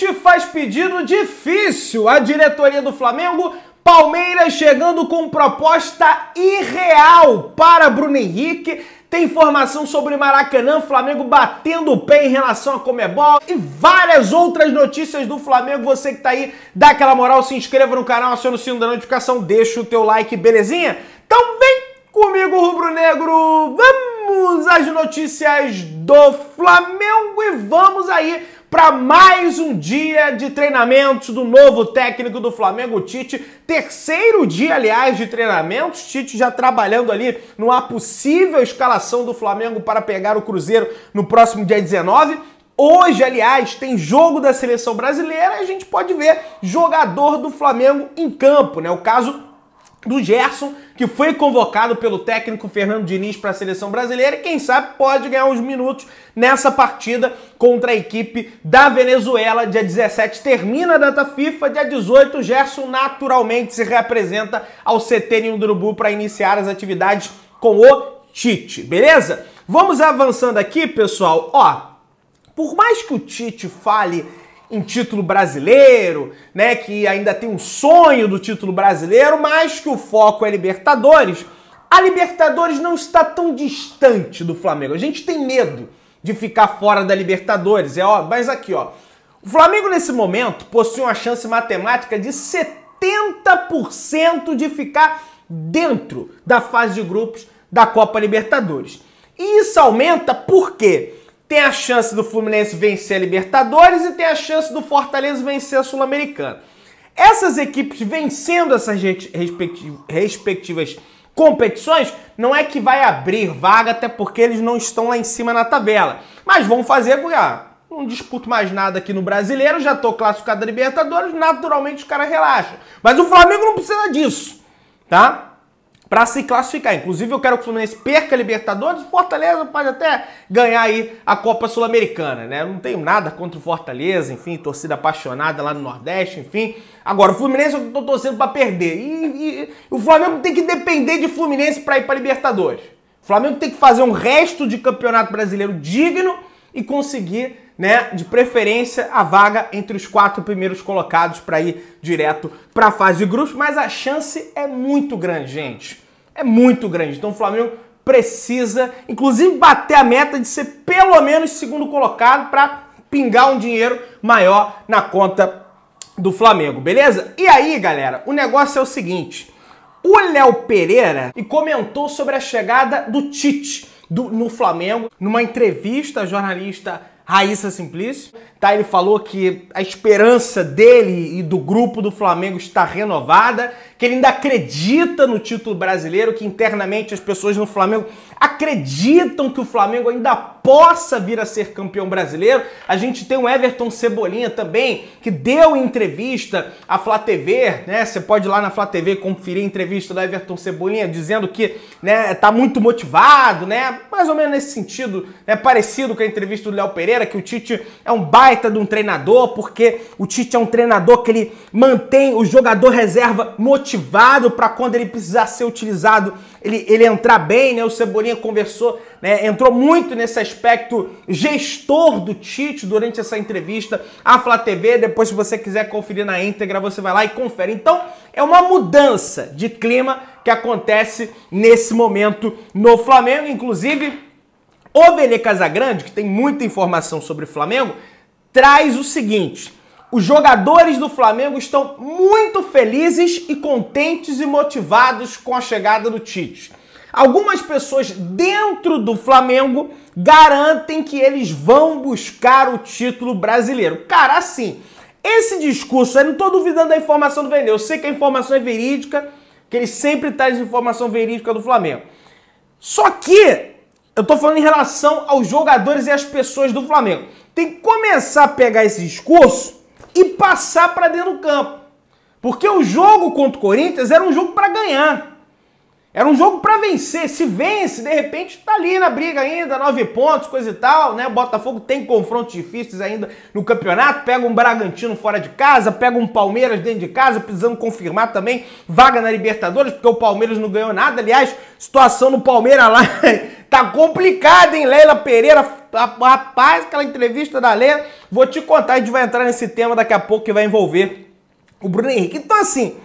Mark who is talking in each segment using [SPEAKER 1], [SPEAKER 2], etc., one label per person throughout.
[SPEAKER 1] Tite faz pedido difícil à diretoria do Flamengo. Palmeiras chegando com proposta irreal para Bruno Henrique. Tem informação sobre Maracanã, Flamengo batendo o pé em relação a Comebol e várias outras notícias do Flamengo. Você que tá aí, dá aquela moral, se inscreva no canal, aciona o sino da notificação, deixa o teu like, belezinha? Então vem comigo, Rubro Negro! Vamos às notícias do Flamengo e vamos aí para mais um dia de treinamentos do novo técnico do Flamengo, Tite. Terceiro dia, aliás, de treinamentos. Tite já trabalhando ali numa possível escalação do Flamengo para pegar o Cruzeiro no próximo dia 19. Hoje, aliás, tem jogo da seleção brasileira e a gente pode ver jogador do Flamengo em campo, né? O caso do Gerson, que foi convocado pelo técnico Fernando Diniz para a seleção brasileira e quem sabe pode ganhar uns minutos nessa partida contra a equipe da Venezuela. Dia 17 termina a data FIFA, dia 18 o Gerson naturalmente se reapresenta ao CT em Urubu para iniciar as atividades com o Tite, beleza? Vamos avançando aqui, pessoal. Ó, por mais que o Tite fale um título brasileiro, né, que ainda tem um sonho do título brasileiro, mas que o foco é Libertadores, a Libertadores não está tão distante do Flamengo. A gente tem medo de ficar fora da Libertadores, é ó, mas aqui, ó. O Flamengo nesse momento possui uma chance matemática de 70% de ficar dentro da fase de grupos da Copa Libertadores. E isso aumenta por quê? Tem a chance do Fluminense vencer a Libertadores e tem a chance do Fortaleza vencer a Sul-Americana. Essas equipes vencendo essas respectivas competições, não é que vai abrir vaga, até porque eles não estão lá em cima na tabela. Mas vão fazer com ah, não disputo mais nada aqui no brasileiro, já tô classificado na Libertadores, naturalmente os caras relaxam. Mas o Flamengo não precisa disso, tá? para se classificar. Inclusive, eu quero que o Fluminense perca a Libertadores, Fortaleza pode até ganhar aí a Copa Sul-Americana, né? Eu não tenho nada contra o Fortaleza, enfim, torcida apaixonada lá no Nordeste, enfim. Agora, o Fluminense eu tô torcendo para perder. E, e, o Flamengo tem que depender de Fluminense para ir para Libertadores. O Flamengo tem que fazer um resto de campeonato brasileiro digno e conseguir, né, de preferência, a vaga entre os quatro primeiros colocados para ir direto para a fase de grupos, mas a chance é muito grande, gente é muito grande. Então o Flamengo precisa, inclusive, bater a meta de ser pelo menos segundo colocado para pingar um dinheiro maior na conta do Flamengo, beleza? E aí, galera, o negócio é o seguinte: o Léo Pereira comentou sobre a chegada do Tite do, no Flamengo numa entrevista a jornalista Raíssa Simplício. Tá, ele falou que a esperança dele e do grupo do Flamengo está renovada, que ele ainda acredita no título brasileiro, que internamente as pessoas no Flamengo acreditam que o Flamengo ainda possa vir a ser campeão brasileiro. A gente tem o Everton Cebolinha também, que deu entrevista à Flá TV, né? Você pode ir lá na Flá TV conferir a entrevista do Everton Cebolinha, dizendo que né, tá muito motivado, né? Mais ou menos nesse sentido, né? parecido com a entrevista do Léo Pereira, que o Tite é um baita de um treinador, porque o Tite é um treinador que ele mantém o jogador reserva motivado para quando ele precisar ser utilizado ele, ele entrar bem, né? O Cebolinha conversou, né? entrou muito nesse aspecto gestor do Tite durante essa entrevista à Flá TV. Depois, se você quiser conferir na íntegra, você vai lá e confere. Então, é uma mudança de clima que acontece nesse momento no Flamengo. Inclusive, o Vene Casagrande, que tem muita informação sobre o Flamengo, traz o seguinte os jogadores do Flamengo estão muito felizes e contentes e motivados com a chegada do Tite. Algumas pessoas dentro do Flamengo garantem que eles vão buscar o título brasileiro. Cara, assim, esse discurso, eu não estou duvidando da informação do Veneu, eu sei que a informação é verídica, que ele sempre traz informação verídica do Flamengo. Só que eu estou falando em relação aos jogadores e às pessoas do Flamengo. Tem que começar a pegar esse discurso e passar para dentro do campo. Porque o jogo contra o Corinthians era um jogo para ganhar. Era um jogo para vencer. Se vence, de repente está ali na briga ainda, nove pontos, coisa e tal, né? O Botafogo tem confrontos difíceis ainda no campeonato. Pega um Bragantino fora de casa, pega um Palmeiras dentro de casa, precisando confirmar também vaga na Libertadores, porque o Palmeiras não ganhou nada. Aliás, situação no Palmeiras lá tá complicada, hein? Leila Pereira rapaz, aquela entrevista da Leia, vou te contar, a gente vai entrar nesse tema daqui a pouco que vai envolver o Bruno Henrique. Então, assim,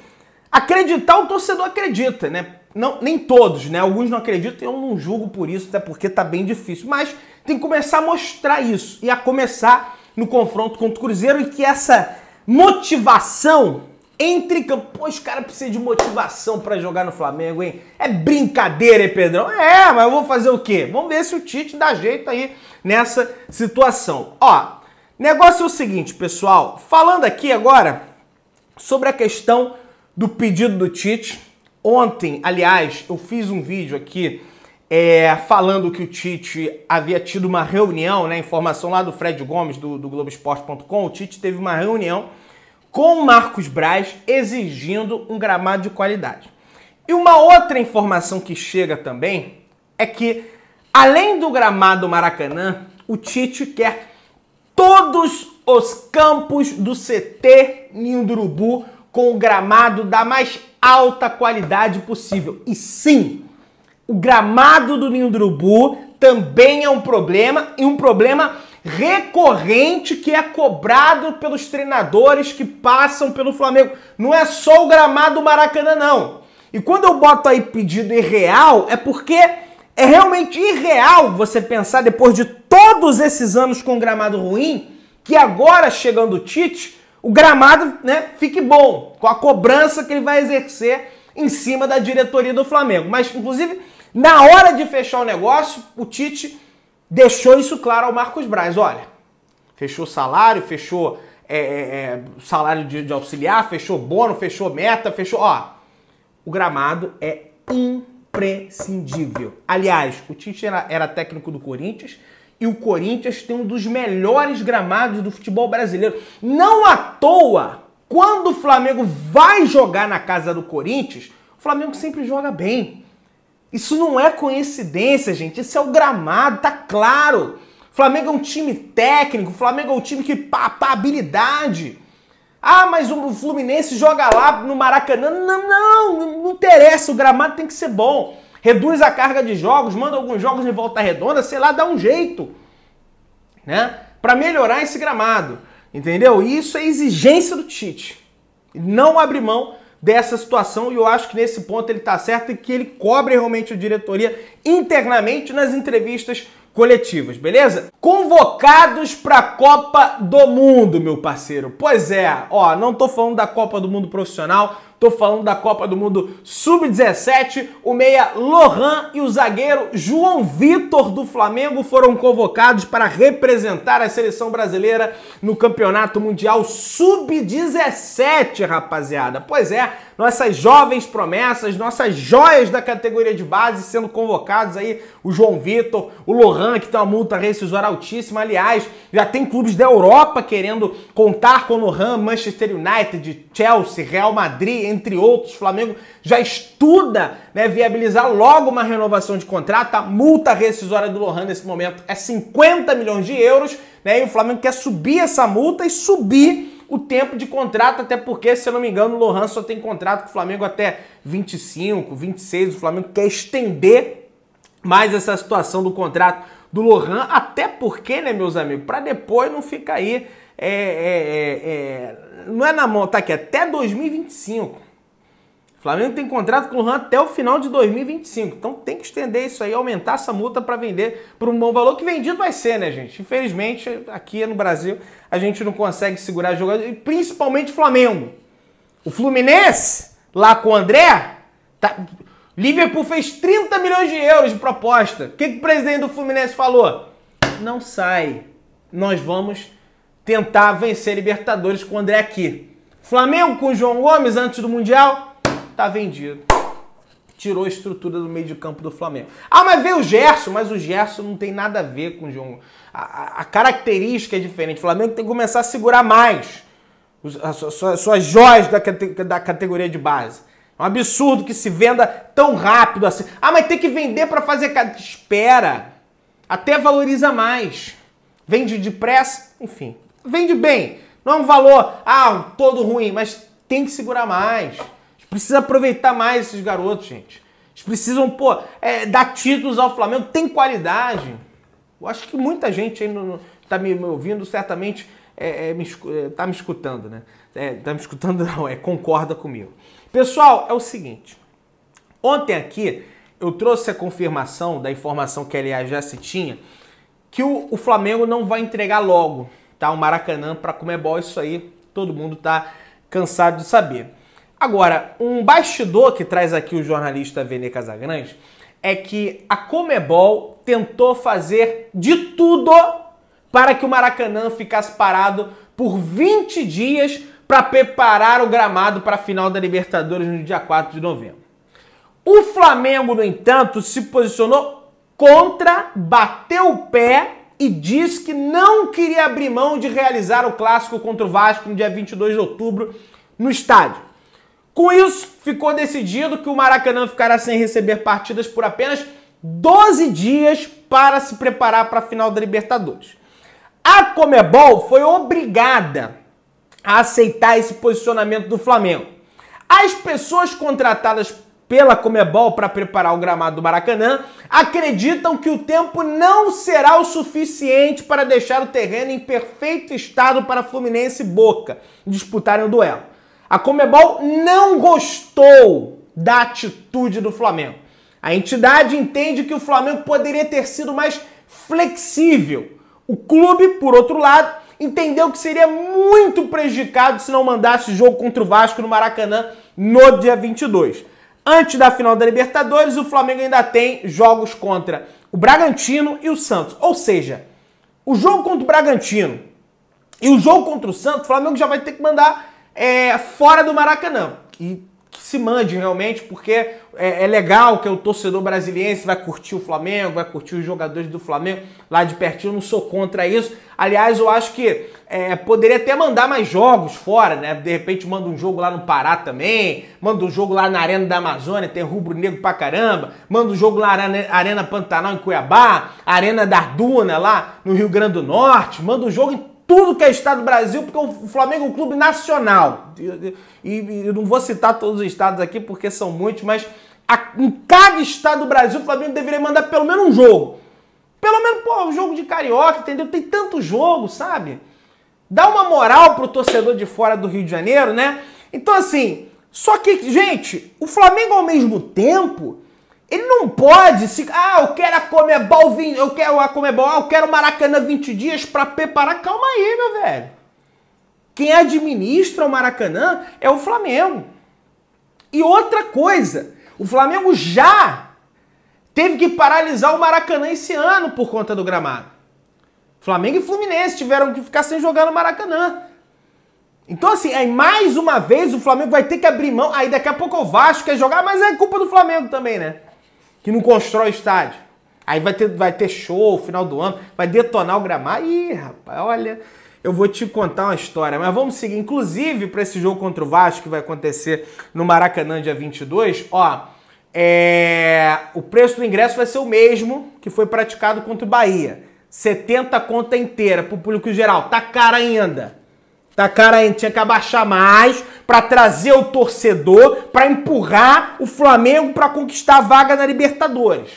[SPEAKER 1] acreditar o torcedor acredita, né? Não, nem todos, né? Alguns não acreditam, eu não julgo por isso, até porque tá bem difícil. Mas tem que começar a mostrar isso e a começar no confronto contra o Cruzeiro e que essa motivação entre campo. Pô, os caras precisam de motivação para jogar no Flamengo, hein? É brincadeira, hein, Pedrão? É, mas eu vou fazer o quê? Vamos ver se o Tite dá jeito aí nessa situação. Ó, negócio é o seguinte, pessoal. Falando aqui agora sobre a questão do pedido do Tite. Ontem, aliás, eu fiz um vídeo aqui é, falando que o Tite havia tido uma reunião, né? Informação lá do Fred Gomes, do, do Globoesporte.com. O Tite teve uma reunião com Marcos Braz exigindo um gramado de qualidade. E uma outra informação que chega também é que, além do gramado Maracanã, o Tite quer todos os campos do CT Nindurubu com o gramado da mais alta qualidade possível. E sim, o gramado do Nindurubu também é um problema e um problema recorrente que é cobrado pelos treinadores que passam pelo Flamengo. Não é só o gramado do Maracanã, não. E quando eu boto aí pedido irreal, é porque é realmente irreal você pensar, depois de todos esses anos com gramado ruim, que agora chegando o Tite, o gramado né, fique bom, com a cobrança que ele vai exercer em cima da diretoria do Flamengo. Mas, inclusive, na hora de fechar o negócio, o Tite deixou isso claro ao Marcos Braz. Olha, fechou salário, fechou é, é, é, salário de, de, auxiliar, fechou bônus, fechou meta, fechou. Ó, o gramado é imprescindível. Aliás, o Tite era, era técnico do Corinthians e o Corinthians tem um dos melhores gramados do futebol brasileiro. Não à toa, quando o Flamengo vai jogar na casa do Corinthians, o Flamengo sempre joga bem. Isso não é coincidência, gente. Isso é o gramado, tá claro. Flamengo é um time técnico, Flamengo é um time que papa habilidade. Ah, mas o Fluminense joga lá no Maracanã. Não, não, não, não interessa, o gramado tem que ser bom. Reduz a carga de jogos, manda alguns jogos em volta redonda, sei lá, dá um jeito, né? Para melhorar esse gramado, entendeu? E isso é exigência do Tite. Não abre mão dessa situação e eu acho que nesse ponto ele está certo e que ele cobre realmente a diretoria internamente nas entrevistas coletivas, beleza? Convocados para a Copa do Mundo, meu parceiro. Pois é, ó, não tô falando da Copa do Mundo profissional, Tô falando da Copa do Mundo Sub-17. O meia Lohan e o zagueiro João Vitor do Flamengo foram convocados para representar a seleção brasileira no Campeonato Mundial Sub-17, rapaziada. Pois é, nossas jovens promessas, nossas joias da categoria de base sendo convocados aí, o João Vitor, o Lohan, que tem uma multa rescisória altíssima, aliás, já tem clubes da Europa querendo contar com o Lohan, Manchester United, Chelsea, Real Madrid, entre outros, Flamengo já estuda, né, viabilizar logo uma renovação de contrato, a multa rescisória do Lohan nesse momento é 50 milhões de euros, né, e o Flamengo quer subir essa multa e subir o tempo de contrato, até porque, se eu não me engano, o Lohan só tem contrato com o Flamengo até 25, 26. O Flamengo quer estender mais essa situação do contrato do Lohan, até porque, né, meus amigos, para depois não ficar aí. É, é, é, é, não é na mão, tá aqui, até 2025. Flamengo tem contrato com o Luan até o final de 2025. Então tem que estender isso aí, aumentar essa multa para vender por um bom valor, que vendido vai ser, né, gente? Infelizmente, aqui no Brasil, a gente não consegue segurar jogador, e principalmente o Flamengo. O Fluminense, lá com o André, tá... Liverpool fez 30 milhões de euros de proposta. O que, que o presidente do Fluminense falou? Não sai. Nós vamos tentar vencer Libertadores com o André aqui. Flamengo com o João Gomes antes do Mundial, tá vendido. Tirou a estrutura do meio de campo do Flamengo. Ah, mas veio o Gerson, mas o Gerson não tem nada a ver com o João. A, a, característica é diferente. O Flamengo tem que começar a segurar mais as, as, suas joias da, da categoria de base. É um absurdo que se venda tão rápido assim. Ah, mas tem que vender para fazer. Espera! Até valoriza mais. Vende depressa, enfim. Vende bem. Não é um valor, ah, todo ruim, mas tem que segurar mais. Precisa aproveitar mais esses garotos, gente. Eles precisam, pô, é, dar títulos ao Flamengo. Tem qualidade. Eu acho que muita gente aí está tá me, me, ouvindo, certamente é, é, me, é, tá me escutando, né? É, tá me escutando não, é concorda comigo. Pessoal, é o seguinte. Ontem aqui eu trouxe a confirmação da informação que, aliás, já se tinha, que o, o Flamengo não vai entregar logo, tá? O Maracanã para comer Comebol, isso aí todo mundo tá cansado de saber. Agora, um bastidor que traz aqui o jornalista Vene Casagrande é que a Comebol tentou fazer de tudo para que o Maracanã ficasse parado por 20 dias para preparar o gramado para a final da Libertadores no dia 4 de novembro. O Flamengo, no entanto, se posicionou contra, bateu o pé e disse que não queria abrir mão de realizar o clássico contra o Vasco no dia 22 de outubro no estádio. Com isso, ficou decidido que o Maracanã ficará sem receber partidas por apenas 12 dias para se preparar para a final da Libertadores. A Comebol foi obrigada a aceitar esse posicionamento do Flamengo. As pessoas contratadas pela Comebol para preparar o gramado do Maracanã acreditam que o tempo não será o suficiente para deixar o terreno em perfeito estado para Fluminense e Boca disputarem o duelo. A Comebol não gostou da atitude do Flamengo. A entidade entende que o Flamengo poderia ter sido mais flexível. O clube, por outro lado, entendeu que seria muito prejudicado se não mandasse o jogo contra o Vasco no Maracanã no dia 22. Antes da final da Libertadores, o Flamengo ainda tem jogos contra o Bragantino e o Santos. Ou seja, o jogo contra o Bragantino e o jogo contra o Santos, o Flamengo já vai ter que mandar é, fora do Maracanã. E que se mande realmente, porque é, é, legal que o torcedor brasileiro vai curtir o Flamengo, vai curtir os jogadores do Flamengo lá de pertinho. Eu não sou contra isso. Aliás, eu acho que é, poderia até mandar mais jogos fora, né? De repente manda um jogo lá no Pará também, manda um jogo lá na Arena da Amazônia, tem rubro-negro pra caramba, manda um jogo lá na Arena Pantanal em Cuiabá, Arena da Duna lá no Rio Grande do Norte, manda um jogo em tudo que é estado do Brasil, porque o Flamengo é um clube nacional. E, e eu não vou citar todos os estados aqui, porque são muitos, mas a, em cada estado do Brasil, o Flamengo deveria mandar pelo menos um jogo. Pelo menos, pô, um jogo de carioca, entendeu? Tem tanto jogo, sabe? Dá uma moral pro torcedor de fora do Rio de Janeiro, né? Então, assim, só que, gente, o Flamengo ao mesmo tempo ele não pode se. Ah, eu quero a Comebol 20. Eu quero a Comebol. Ah, eu quero Maracanã 20 dias para preparar. Calma aí, meu velho. Quem administra o Maracanã é o Flamengo. E outra coisa, o Flamengo já teve que paralisar o Maracanã esse ano por conta do gramado. Flamengo e Fluminense tiveram que ficar sem jogar no Maracanã. Então, assim, aí é mais uma vez o Flamengo vai ter que abrir mão. Aí daqui a pouco o Vasco quer jogar, mas é culpa do Flamengo também, né? que não constrói estádio. Aí vai ter, vai ter show final do ano, vai detonar o gramado. Ih, rapaz, olha, eu vou te contar uma história. Mas vamos seguir, inclusive, para esse jogo contra o Vasco, que vai acontecer no Maracanã dia 22, ó, é... o preço do ingresso vai ser o mesmo que foi praticado contra o Bahia. 70 conta inteira para o público geral. Tá caro ainda. Tá, cara, a gente tinha que abaixar mais para trazer o torcedor, para empurrar o Flamengo para conquistar a vaga na Libertadores.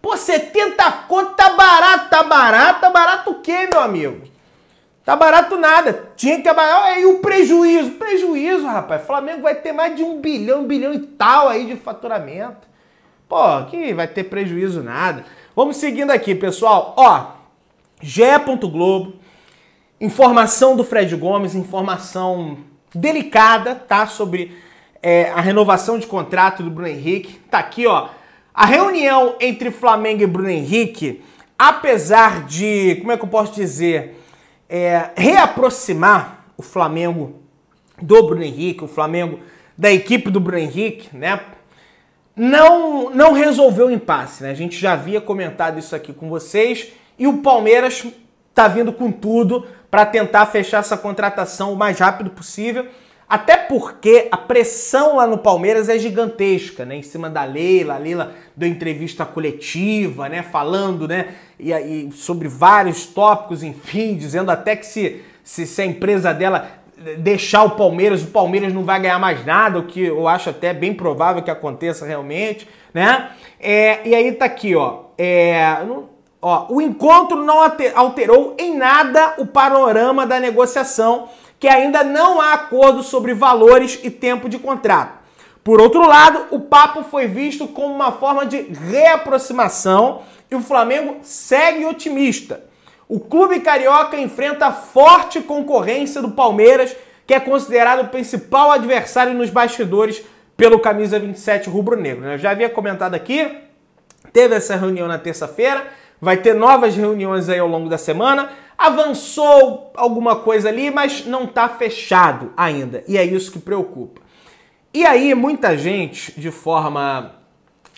[SPEAKER 1] Pô, 70 conto tá barato, tá barato, tá barato o quê, meu amigo? Tá barato nada. Tinha que abaixar. E o prejuízo? Prejuízo, rapaz. O Flamengo vai ter mais de um bilhão, um bilhão e tal aí de faturamento. Pô, que vai ter prejuízo nada. Vamos seguindo aqui, pessoal. Ó, ge.globo, Informação do Fred Gomes, informação delicada, tá? Sobre é, a renovação de contrato do Bruno Henrique. Tá aqui, ó. A reunião entre Flamengo e Bruno Henrique, apesar de, como é que eu posso dizer, é, reaproximar o Flamengo do Bruno Henrique, o Flamengo da equipe do Bruno Henrique, né? Não, não resolveu o impasse, né? A gente já havia comentado isso aqui com vocês e o Palmeiras tá vindo com tudo para tentar fechar essa contratação o mais rápido possível. Até porque a pressão lá no Palmeiras é gigantesca, né? Em cima da Leila, a Leila deu entrevista coletiva, né? Falando, né? E, e sobre vários tópicos, enfim, dizendo até que se, se, se, a empresa dela deixar o Palmeiras, o Palmeiras não vai ganhar mais nada, o que eu acho até bem provável que aconteça realmente, né? É, e aí tá aqui, ó. É, não, Ó, o encontro não alterou em nada o panorama da negociação, que ainda não há acordo sobre valores e tempo de contrato. Por outro lado, o papo foi visto como uma forma de reaproximação e o Flamengo segue otimista. O clube carioca enfrenta forte concorrência do Palmeiras, que é considerado o principal adversário nos bastidores pelo camisa 27 rubro-negro. Né? Eu já havia comentado aqui, teve essa reunião na terça-feira. Vai ter novas reuniões aí ao longo da semana. Avançou alguma coisa ali, mas não está fechado ainda. E é isso que preocupa. E aí, muita gente, de forma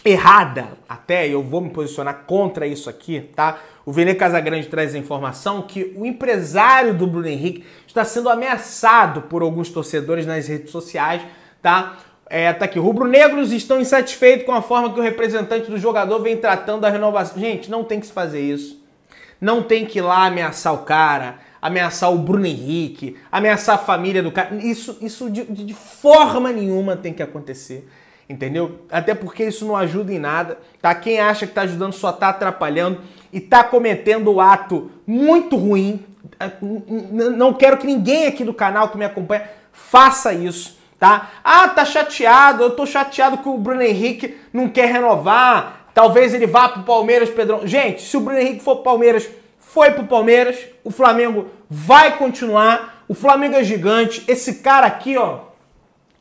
[SPEAKER 1] errada até, eu vou me posicionar contra isso aqui, tá? O Vene Casagrande traz a informação que o empresário do Bruno Henrique está sendo ameaçado por alguns torcedores nas redes sociais, tá? É, tá aqui. Rubro-negros estão insatisfeitos com a forma que o representante do jogador vem tratando da renovação. Gente, não tem que se fazer isso. Não tem que ir lá ameaçar o cara, ameaçar o Bruno Henrique, ameaçar a família do cara. Isso, isso de, de forma nenhuma tem que acontecer. Entendeu? Até porque isso não ajuda em nada, tá? Quem acha que tá ajudando só tá atrapalhando e tá cometendo o ato muito ruim. É, não quero que ninguém aqui do canal que me acompanha faça isso tá? Ah, tá chateado, eu tô chateado que o Bruno Henrique não quer renovar. Talvez ele vá pro Palmeiras, Pedrão. Gente, se o Bruno Henrique for pro Palmeiras, foi pro Palmeiras, o Flamengo vai continuar. O Flamengo é gigante. Esse cara aqui, ó,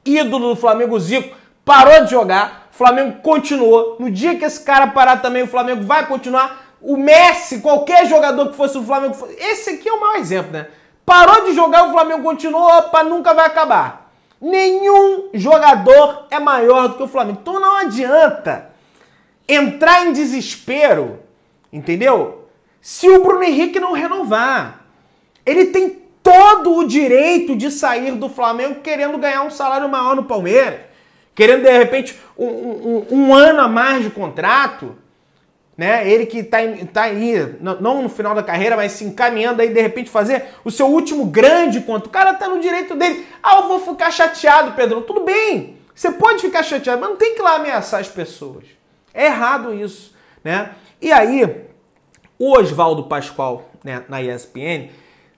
[SPEAKER 1] ídolo do Flamengo, Zico, parou de jogar. O Flamengo continuou. No dia que esse cara parar também, o Flamengo vai continuar. O Messi, qualquer jogador que fosse o Flamengo, esse aqui é o maior exemplo, né? Parou de jogar, o Flamengo continuou, opa, nunca vai acabar. Nenhum jogador é maior do que o Flamengo. Então não adianta entrar em desespero, entendeu? Se o Bruno Henrique não renovar. Ele tem todo o direito de sair do Flamengo querendo ganhar um salário maior no Palmeiras. Querendo, de repente, um, um, um ano a mais de contrato né? Ele que está tá aí, não no final da carreira, mas se encaminhando aí, de repente, fazer o seu último grande conto. O cara tá no direito dele. Ah, eu vou ficar chateado, Pedro. Tudo bem. Você pode ficar chateado, mas não tem que ir lá ameaçar as pessoas. É errado isso, né? E aí, o Oswaldo Pascoal, né, na ESPN,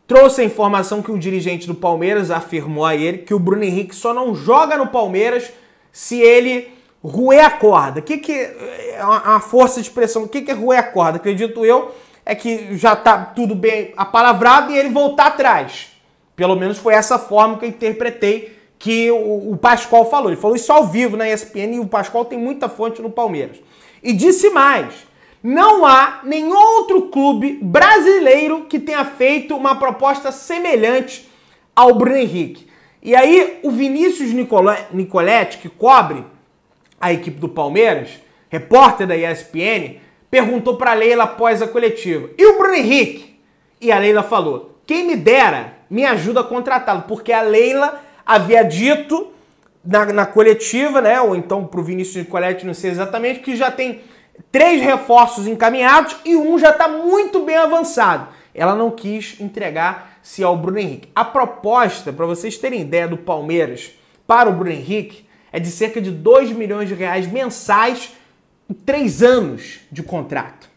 [SPEAKER 1] trouxe a informação que o dirigente do Palmeiras afirmou a ele que o Bruno Henrique só não joga no Palmeiras se ele Ruer a corda. O que, que é uma força de expressão? O que, que é ruer a corda? Acredito eu é que já está tudo bem apalavrado e ele voltar atrás. Pelo menos foi essa forma que eu interpretei que o, o Pascoal falou. Ele falou isso ao vivo na ESPN e o Pascoal tem muita fonte no Palmeiras. E disse mais: não há nenhum outro clube brasileiro que tenha feito uma proposta semelhante ao Bruno Henrique. E aí o Vinícius Nicoletti, que cobre a equipe do Palmeiras, repórter da ESPN, perguntou para Leila após a coletiva: "E o Bruno Henrique?" E a Leila falou: "Quem me dera, me ajuda a contratá-lo", porque a Leila havia dito na, na coletiva, né, ou então para o Vinícius Nicoletti, não sei exatamente, que já tem três reforços encaminhados e um já está muito bem avançado. Ela não quis entregar-se ao Bruno Henrique. A proposta, para vocês terem ideia, do Palmeiras para o Bruno Henrique é de cerca de 2 milhões de reais mensais em 3 anos de contrato.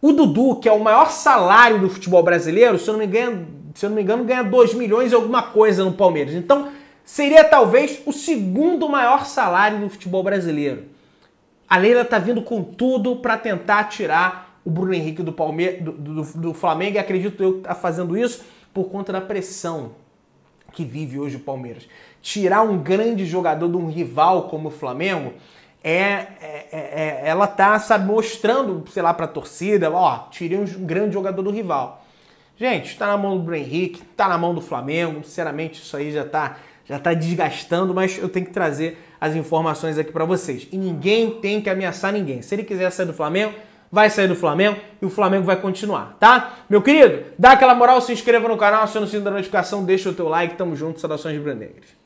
[SPEAKER 1] O Dudu, que é o maior salário do futebol brasileiro, se eu não me engano, se eu não me engano ganha 2 milhões e alguma coisa no Palmeiras. Então, seria talvez o segundo maior salário do futebol brasileiro. A Leila tá vindo com tudo para tentar tirar o Bruno Henrique do, Palme do, do, do Flamengo e acredito eu que tá fazendo isso por conta da pressão que vive hoje o Palmeiras. Tirar um grande jogador de um rival como o Flamengo é, é, é, é ela tá sabe, mostrando, sei lá, para a torcida, ó, tirei um grande jogador do rival. Gente, está na mão do Bruno Henrique, está na mão do Flamengo, sinceramente isso aí já está já tá desgastando, mas eu tenho que trazer as informações aqui para vocês. E ninguém tem que ameaçar ninguém. Se ele quiser sair do Flamengo, vai sair do Flamengo e o Flamengo vai continuar, tá? Meu querido, dá aquela moral, se inscreva no canal, aciona o sino da notificação, deixa o teu like, tamo junto, saudações brandegras.